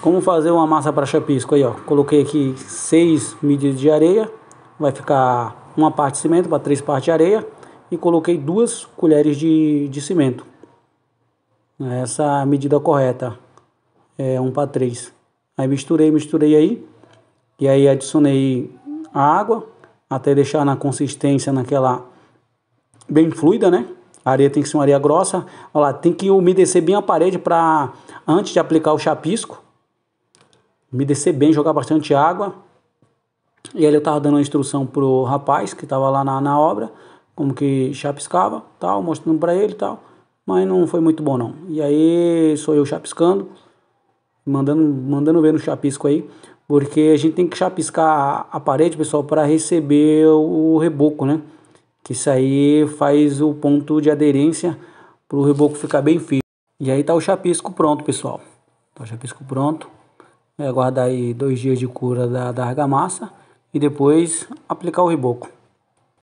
Como fazer uma massa para chapisco? Aí, ó, coloquei aqui 6 medidas de areia, vai ficar uma parte de cimento para três partes de areia e coloquei duas colheres de, de cimento. Essa é medida correta é um para três Aí misturei, misturei aí e aí adicionei a água até deixar na consistência naquela bem fluida, né? A areia tem que ser uma areia grossa. Olha lá, tem que umedecer bem a parede para antes de aplicar o chapisco umedecer bem, jogar bastante água. E ali eu tava dando uma instrução pro rapaz que tava lá na, na obra, como que chapiscava, tal, mostrando para ele tal, mas não foi muito bom não. E aí sou eu chapiscando, mandando, mandando ver no chapisco aí, porque a gente tem que chapiscar a parede, pessoal, para receber o reboco, né? Que isso aí faz o ponto de aderência para o reboco ficar bem firme. E aí tá o chapisco pronto, pessoal. Tá o chapisco pronto aguardar é, aí dois dias de cura da, da argamassa e depois aplicar o riboco.